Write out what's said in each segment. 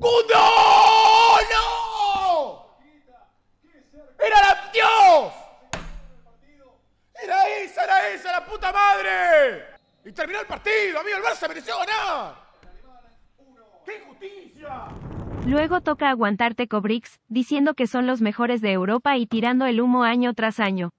¡No! ¡Era la Dios! ¡Era esa, era esa, la puta madre! Y terminó el partido, amigo, el Barça mereció ganar. ¡Qué justicia! Luego toca aguantarte Cobrix, diciendo que son los mejores de Europa y tirando el humo año tras año.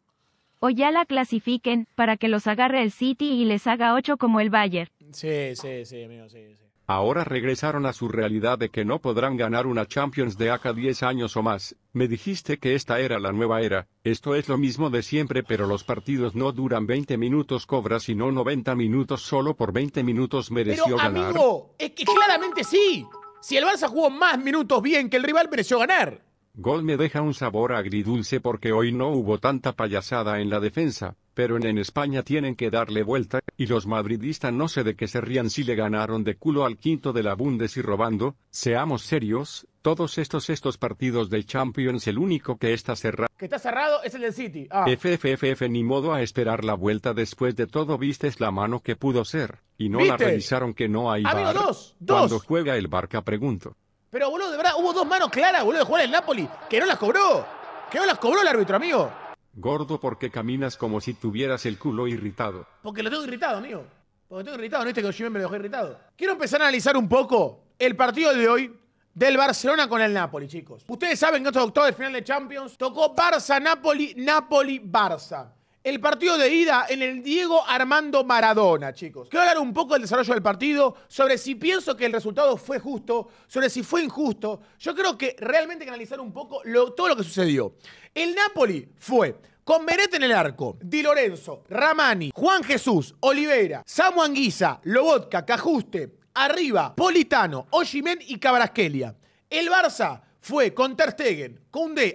O ya la clasifiquen, para que los agarre el City y les haga 8 como el Bayern. Sí, sí, sí, amigo, sí, sí. Ahora regresaron a su realidad de que no podrán ganar una Champions de acá 10 años o más. Me dijiste que esta era la nueva era, esto es lo mismo de siempre pero los partidos no duran 20 minutos cobra sino 90 minutos solo por 20 minutos mereció pero, ganar. Amigo, es que claramente sí. Si el Barça jugó más minutos bien que el rival mereció ganar. Gol me deja un sabor agridulce porque hoy no hubo tanta payasada en la defensa, pero en, España tienen que darle vuelta, y los madridistas no sé de qué se rían si le ganaron de culo al quinto de la Bundes y robando, seamos serios, todos estos estos partidos del Champions el único que está cerrado que está cerrado es el del City. FFFF ah. ni modo a esperar la vuelta después de todo es la mano que pudo ser y no la revisaron que no hay Amigo, Cuando juega el Barca pregunto. Pero, boludo, de verdad, hubo dos manos claras, boludo, de jugar el Napoli, que no las cobró. Que no las cobró el árbitro, amigo. Gordo, porque caminas como si tuvieras el culo irritado. Porque lo tengo irritado, amigo. Porque lo tengo irritado, no este que me lo dejó irritado. Quiero empezar a analizar un poco el partido de hoy del Barcelona con el Napoli, chicos. Ustedes saben que otro doctor del final de Champions tocó Barça, Napoli, Napoli, Barça. El partido de ida en el Diego Armando Maradona, chicos. Quiero hablar un poco del desarrollo del partido, sobre si pienso que el resultado fue justo, sobre si fue injusto. Yo creo que realmente hay que analizar un poco todo lo que sucedió. El Napoli fue con Beret en el arco, Di Lorenzo, Ramani, Juan Jesús, Oliveira, Samu Anguisa, Lobotka, Cajuste, arriba, Politano, Oshimen y Cabrasquelia. El Barça fue con Ter Stegen,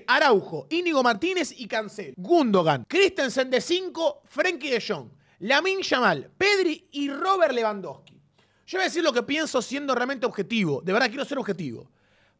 Araujo, Íñigo Martínez y Cancel, Gundogan, Christensen de 5, Frenkie de Jong, Lamin Yamal, Pedri y Robert Lewandowski. Yo voy a decir lo que pienso siendo realmente objetivo. De verdad, quiero ser objetivo.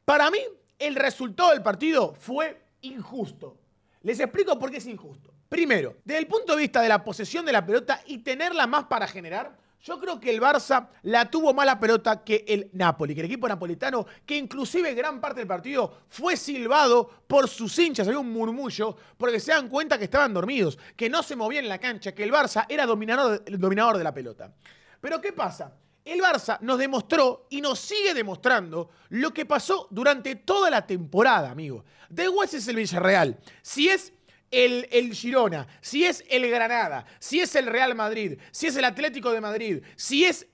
Para mí, el resultado del partido fue injusto. Les explico por qué es injusto. Primero, desde el punto de vista de la posesión de la pelota y tenerla más para generar, yo creo que el Barça la tuvo mala pelota que el Napoli, que el equipo napolitano, que inclusive gran parte del partido fue silbado por sus hinchas, había un murmullo, porque se dan cuenta que estaban dormidos, que no se movían en la cancha, que el Barça era dominador, el dominador de la pelota. Pero ¿qué pasa? El Barça nos demostró y nos sigue demostrando lo que pasó durante toda la temporada, amigo. De igual es el Villarreal, si es el, el Girona, si es el Granada, si es el Real Madrid, si es el Atlético de Madrid, si es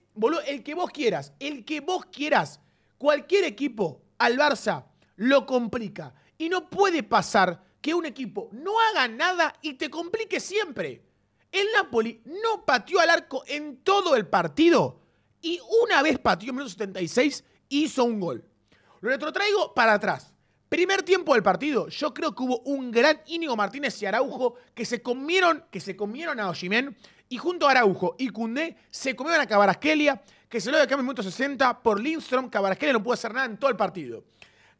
el que vos quieras, el que vos quieras, cualquier equipo al Barça lo complica. Y no puede pasar que un equipo no haga nada y te complique siempre. El Napoli no pateó al arco en todo el partido y una vez pateó en menos 76 hizo un gol. Lo retrotraigo para atrás. Primer tiempo del partido, yo creo que hubo un gran Íñigo Martínez y Araujo que se comieron, que se comieron a Oshimen y junto a Araujo y Cundé se comieron a Cabarasquelia, que se lo dio cambio en minuto 60 por Lindstrom. Cabarasquelia no pudo hacer nada en todo el partido.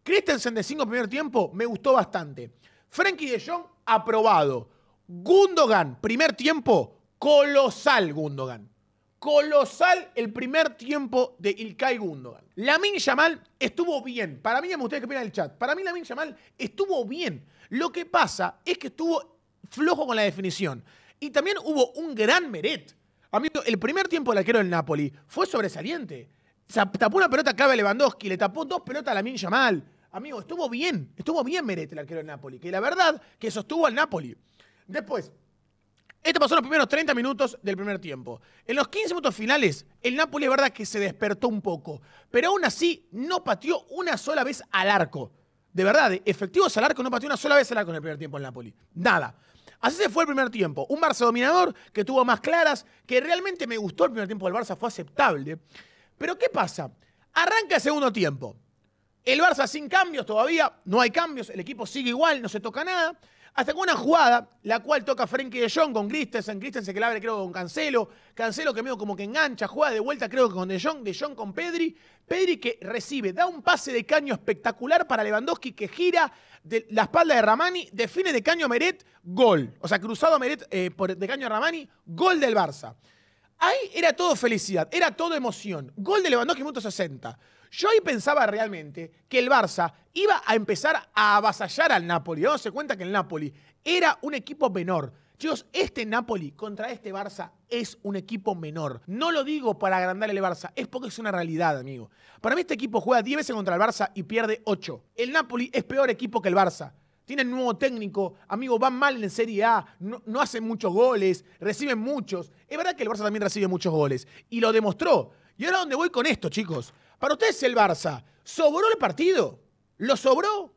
Christensen de 5 primer tiempo me gustó bastante. Frankie de Jong aprobado. Gundogan, primer tiempo, colosal Gundogan colosal el primer tiempo de Ilkay Gundogan. Lamin Yamal estuvo bien. Para mí, me ustedes que opinan el chat. Para mí, Lamin Yamal estuvo bien. Lo que pasa es que estuvo flojo con la definición. Y también hubo un gran meret. Amigo, el primer tiempo del arquero del Napoli fue sobresaliente. Tapó una pelota clave a Lewandowski, le tapó dos pelotas a Lamin Yamal. Amigo, estuvo bien, estuvo bien Meret, el arquero del Napoli, que la verdad que sostuvo al Napoli. Después, esto pasó en los primeros 30 minutos del primer tiempo. En los 15 minutos finales, el Napoli es verdad que se despertó un poco, pero aún así no pateó una sola vez al arco. De verdad, efectivos al arco, no pateó una sola vez al arco en el primer tiempo el Napoli. Nada. Así se fue el primer tiempo. Un Barça dominador que tuvo más claras, que realmente me gustó el primer tiempo del Barça, fue aceptable. Pero ¿qué pasa? Arranca el segundo tiempo. El Barça sin cambios todavía, no hay cambios, el equipo sigue igual, no se toca nada. Hasta con una jugada, la cual toca Frenkie de Jong con Christensen, Christensen que la abre creo con Cancelo, Cancelo que medio como que engancha, juega de vuelta creo con de Jong, de Jong con Pedri, Pedri que recibe, da un pase de caño espectacular para Lewandowski que gira de la espalda de Ramani, define de caño Meret, gol. O sea, cruzado Meret eh, de caño a Ramani, gol del Barça. Ahí era todo felicidad, era todo emoción. Gol de Lewandowski, minuto 60. Yo ahí pensaba realmente que el Barça iba a empezar a avasallar al Napoli, dándose cuenta que el Napoli era un equipo menor. Chicos, este Napoli contra este Barça es un equipo menor. No lo digo para agrandar el Barça, es porque es una realidad, amigo. Para mí este equipo juega 10 veces contra el Barça y pierde 8. El Napoli es peor equipo que el Barça. un nuevo técnico, amigo, van mal en Serie A, no, hacen muchos goles, reciben muchos. Es verdad que el Barça también recibe muchos goles y lo demostró. Y ahora dónde voy con esto, chicos. Para ustedes el Barça sobró el partido, lo sobró.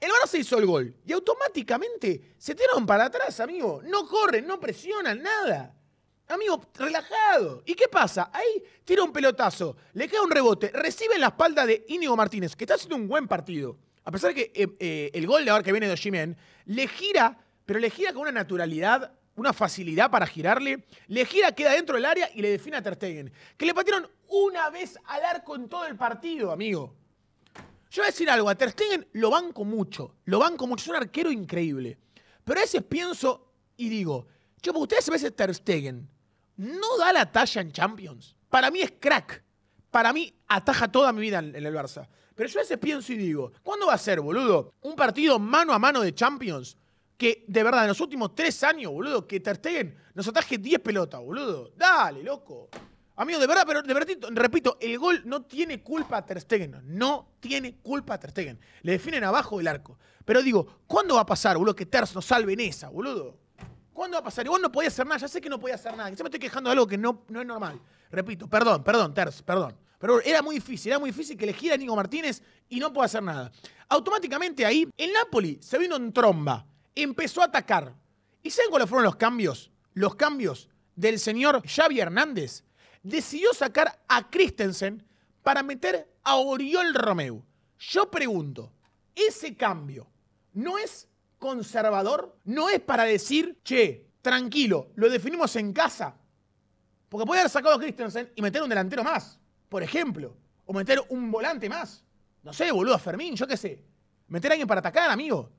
El Barça hizo el gol y automáticamente se tiraron para atrás, amigo. No corren, no presionan, nada. Amigo, relajado. ¿Y qué pasa? Ahí tira un pelotazo, le queda un rebote, recibe en la espalda de Íñigo Martínez, que está haciendo un buen partido. A pesar de que eh, eh, el gol de ahora que viene de ximen le gira, pero le gira con una naturalidad una facilidad para girarle. Le gira, queda dentro del área y le define a Ter Stegen, Que le patearon una vez al arco en todo el partido, amigo. Yo voy a decir algo, a Ter Stegen lo banco mucho. Lo banco mucho, es un arquero increíble. Pero a veces pienso y digo, yo, ustedes a veces Ter Stegen no da la talla en Champions. Para mí es crack. Para mí ataja toda mi vida en, en el Barça. Pero yo a veces pienso y digo, ¿cuándo va a ser, boludo? Un partido mano a mano de Champions que de verdad en los últimos tres años, boludo, que terstegen nos ataje 10 pelotas, boludo. Dale, loco. Amigo, de verdad, pero de verdad, repito, el gol no tiene culpa a Ter No tiene culpa a Ter Le definen abajo del arco. Pero digo, ¿cuándo va a pasar, boludo, que Ter nos salve en esa, boludo? ¿Cuándo va a pasar? Igual no podía hacer nada, ya sé que no podía hacer nada. Que se me estoy quejando de algo que no, no es normal. Repito, perdón, perdón, Terz, perdón. Pero era muy difícil, era muy difícil que elegiera a Nico Martínez y no pueda hacer nada. Automáticamente ahí, en Napoli se vino en tromba empezó a atacar. ¿Y saben cuáles fueron los cambios? Los cambios del señor Xavi Hernández. Decidió sacar a Christensen para meter a Oriol Romeu. Yo pregunto, ¿ese cambio no es conservador? ¿No es para decir, che, tranquilo, lo definimos en casa? Porque puede haber sacado a Christensen y meter un delantero más, por ejemplo. O meter un volante más. No sé, boludo, Fermín, yo qué sé. Meter a alguien para atacar, amigo.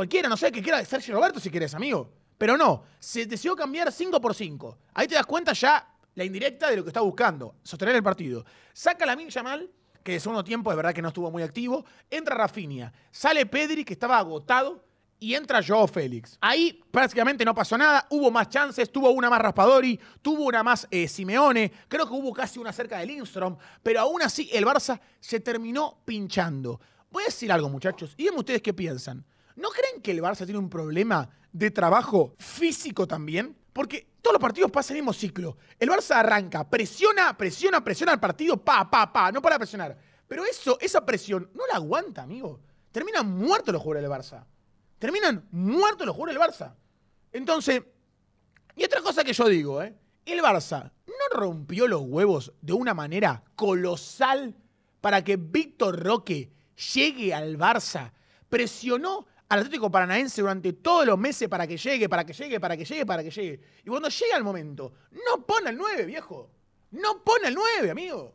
Cualquiera, no sé, qué quiera Sergio Roberto si quieres amigo. Pero no, se decidió cambiar 5 por 5. Ahí te das cuenta ya la indirecta de lo que está buscando, sostener el partido. Saca la minchamal que de segundo tiempo de verdad que no estuvo muy activo. Entra Rafinha, sale Pedri, que estaba agotado, y entra Joao Félix. Ahí prácticamente no pasó nada, hubo más chances, tuvo una más Raspadori, tuvo una más eh, Simeone, creo que hubo casi una cerca de Lindstrom, pero aún así el Barça se terminó pinchando. Voy a decir algo, muchachos, y díganme ustedes qué piensan. ¿No creen que el Barça tiene un problema de trabajo físico también? Porque todos los partidos pasan el mismo ciclo. El Barça arranca, presiona, presiona, presiona al partido, pa, pa, pa, no para presionar. Pero eso, esa presión, no la aguanta, amigo. Terminan muertos los jugadores del Barça. Terminan muertos los jugadores del Barça. Entonces, y otra cosa que yo digo, ¿eh? El Barça no rompió los huevos de una manera colosal para que Víctor Roque llegue al Barça. Presionó al Atlético Paranaense durante todos los meses para que llegue, para que llegue, para que llegue, para que llegue. Y cuando llega el momento, no pone al 9, viejo. No pone al 9, amigo.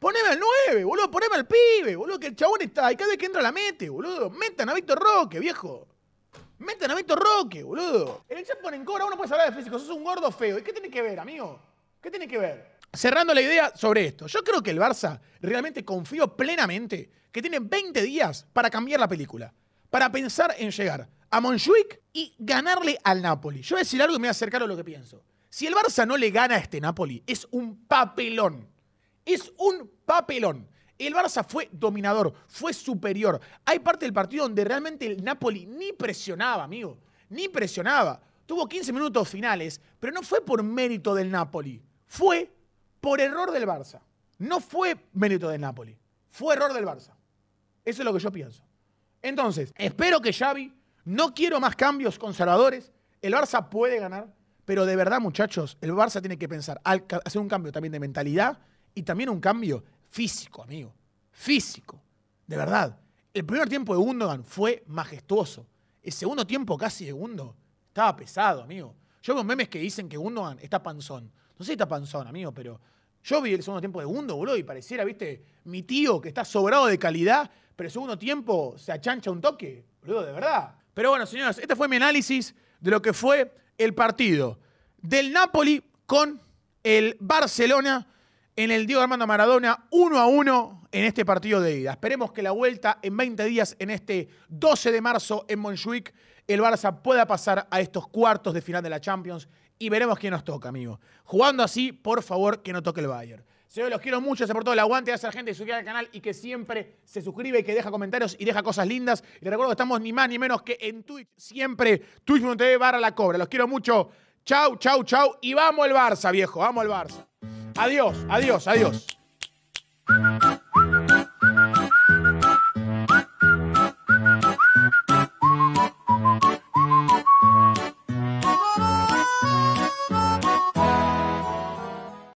Poneme al 9, boludo, poneme al pibe, boludo, que el chabón está ahí, cada vez que entra la mete, boludo. Metan a Víctor Roque, viejo. Metan a Víctor Roque, boludo. En el chat ponen cobra, uno puede hablar de físicos. es un gordo feo. ¿Y qué tiene que ver, amigo? ¿Qué tiene que ver? Cerrando la idea sobre esto, yo creo que el Barça realmente confío plenamente que tiene 20 días para cambiar la película para pensar en llegar a Monjuic y ganarle al Napoli. Yo voy a decir algo y me voy a acercar a lo que pienso. Si el Barça no le gana a este Napoli, es un papelón. Es un papelón. El Barça fue dominador, fue superior. Hay parte del partido donde realmente el Napoli ni presionaba, amigo. Ni presionaba. Tuvo 15 minutos finales, pero no fue por mérito del Napoli. Fue por error del Barça. No fue mérito del Napoli. Fue error del Barça. Eso es lo que yo pienso. Entonces, espero que Xavi, no quiero más cambios conservadores, el Barça puede ganar, pero de verdad muchachos, el Barça tiene que pensar, hacer un cambio también de mentalidad y también un cambio físico, amigo, físico, de verdad. El primer tiempo de Gundogan fue majestuoso, el segundo tiempo casi de Gundogan estaba pesado, amigo. Yo veo memes que dicen que Gundogan está panzón. No sé si está panzón, amigo, pero yo vi el segundo tiempo de segundo, boludo, y pareciera, viste, mi tío que está sobrado de calidad, pero el segundo tiempo se achancha un toque, boludo, de verdad. Pero bueno, señores, este fue mi análisis de lo que fue el partido del Napoli con el Barcelona en el Diego Armando Maradona uno a uno en este partido de ida. Esperemos que la vuelta en 20 días, en este 12 de marzo en Montjuic, el Barça pueda pasar a estos cuartos de final de la Champions y veremos quién nos toca, amigo. Jugando así, por favor, que no toque el Bayern. Se los quiero mucho, se por todo el aguante, gracias a la gente que suscribe al canal y que siempre se suscribe y que deja comentarios y deja cosas lindas. Y les recuerdo que estamos ni más ni menos que en Twitch, siempre twitch.tv barra la cobra. Los quiero mucho. Chau, chau, chau. Y vamos al Barça, viejo, vamos al Barça. Adiós, adiós, adiós.